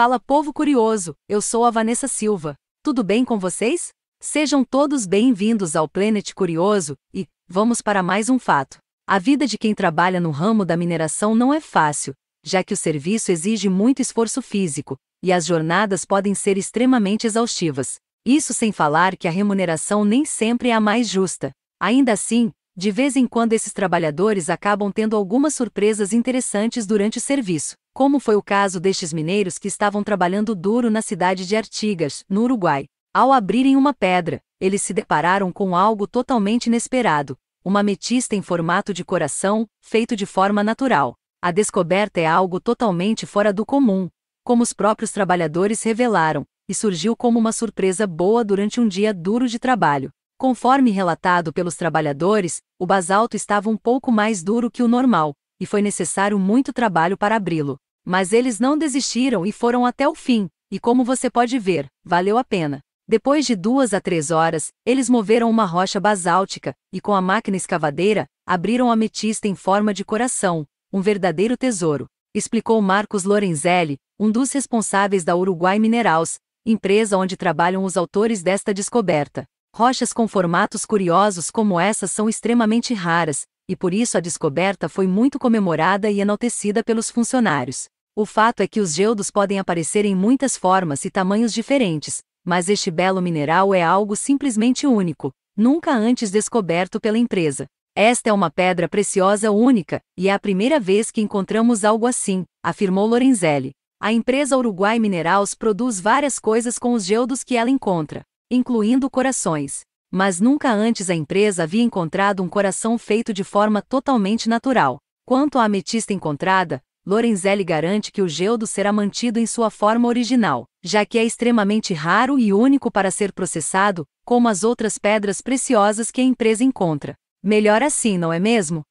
Fala povo curioso, eu sou a Vanessa Silva. Tudo bem com vocês? Sejam todos bem-vindos ao Planet Curioso e vamos para mais um fato. A vida de quem trabalha no ramo da mineração não é fácil, já que o serviço exige muito esforço físico e as jornadas podem ser extremamente exaustivas. Isso sem falar que a remuneração nem sempre é a mais justa. Ainda assim, de vez em quando esses trabalhadores acabam tendo algumas surpresas interessantes durante o serviço como foi o caso destes mineiros que estavam trabalhando duro na cidade de Artigas, no Uruguai. Ao abrirem uma pedra, eles se depararam com algo totalmente inesperado: uma ametista em formato de coração, feito de forma natural. A descoberta é algo totalmente fora do comum, como os próprios trabalhadores revelaram, e surgiu como uma surpresa boa durante um dia duro de trabalho. Conforme relatado pelos trabalhadores, o basalto estava um pouco mais duro que o normal, e foi necessário muito trabalho para abri-lo. Mas eles não desistiram e foram até o fim, e como você pode ver, valeu a pena. Depois de duas a três horas, eles moveram uma rocha basáltica, e com a máquina escavadeira, abriram a ametista em forma de coração, um verdadeiro tesouro, explicou Marcos Lorenzelli, um dos responsáveis da Uruguai Minerals, empresa onde trabalham os autores desta descoberta. Rochas com formatos curiosos como essas são extremamente raras, e por isso a descoberta foi muito comemorada e enaltecida pelos funcionários. O fato é que os geodos podem aparecer em muitas formas e tamanhos diferentes, mas este belo mineral é algo simplesmente único, nunca antes descoberto pela empresa. Esta é uma pedra preciosa única, e é a primeira vez que encontramos algo assim, afirmou Lorenzelli. A empresa Uruguai Minerals produz várias coisas com os geodos que ela encontra, incluindo corações. Mas nunca antes a empresa havia encontrado um coração feito de forma totalmente natural. Quanto à ametista encontrada, Lorenzelli garante que o Geodo será mantido em sua forma original, já que é extremamente raro e único para ser processado, como as outras pedras preciosas que a empresa encontra. Melhor assim, não é mesmo?